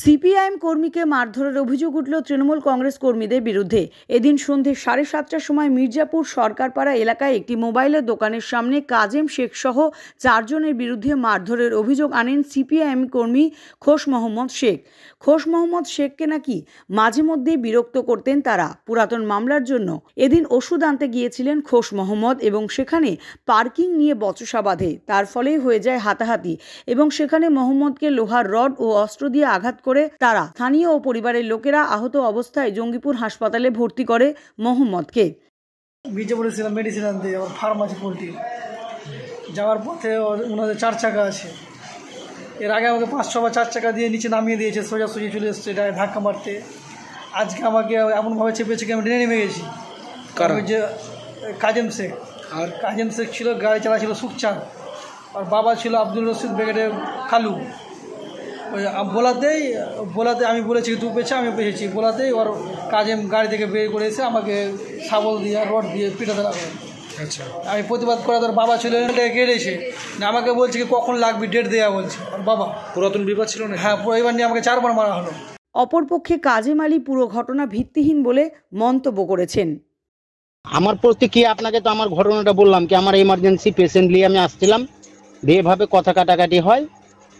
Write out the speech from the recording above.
CPIM কর্মীকে মারধরের অভিযোগ উঠল তৃণমূল কংগ্রেস কর্মীদের বিরুদ্ধে এদিন সন্ধে সাড়ে সাতটার সময় মির্জাপুর সরকারপাড়া এলাকায় একটি মোবাইলের দোকানের সামনে কাজেম শেখ সহ চারজনের বিরুদ্ধে মারধরের অভিযোগ আনেন সিপিআইএম কর্মী খোস মোহাম্মদ শেখ খোস মোহাম্মদ শেখকে নাকি মাঝে মধ্যে বিরক্ত করতেন তারা পুরাতন মামলার জন্য এদিন ওষুধ আনতে গিয়েছিলেন খোস মোহাম্মদ এবং সেখানে পার্কিং নিয়ে বচসা বাঁধে তার ফলেই হয়ে যায় হাতাহাতি এবং সেখানে মোহাম্মদকে লোহার রড ও অস্ত্র দিয়ে আঘাত করে তারা স্থানীয় ও পরিবারের লোকেরা আহত অবস্থায় জঙ্গিপুর হাসপাতালে ভর্তি করে মোহাম্মদকে বিজে পড়েছিলাম মেডিসিন আনতে আমার ফার্মাসি পোলট্রি যাওয়ার পথে ওনাদের চার চাকা আছে এর আগে আমাকে পাঁচ ছবার চার চাকা দিয়ে নিচে নামিয়ে দিয়েছে সোজাসুজি চলে এসছে এটা ধাক্কা মারতে আজকে আমাকে এমনভাবে চেপেছে কি আমি ট্রেনে নেমে গেছি কারণ যে কাজেম শেখ আর কাজেম শেখ ছিল গাড়ি চালা ছিল সুখচাঁদ আর বাবা ছিল আব্দুল রশিদ ব্রিগেডের খালু ওই বলাতেই বলাতে আমি বলেছি দু পেছে আমি পেয়েছি বলাতেই ওর কাজে গাড়ি থেকে বের করে এসে আমাকে ছাগল দিয়ে রড দিয়ে পিঠাতে লাগলো আচ্ছা আমি প্রতিবাদ করে তোর বাবা ছিল কেড়েছে আমাকে বলছে কি কখন লাগবে ডেট দেয়া বলছে ওর বাবা পুরাতন বিপদ ছিল না হ্যাঁ এবার নিয়ে আমাকে চারবার মারা হলো অপরপক্ষে কাজেম আলী পুরো ঘটনা ভিত্তিহীন বলে মন্তব্য করেছেন আমার প্রতি কি আপনাকে তো আমার ঘটনাটা বললাম কি আমার এমার্জেন্সি পেশেন্ট নিয়ে আমি আসছিলাম দিয়ে এভাবে কথা কাটাকাটি হয়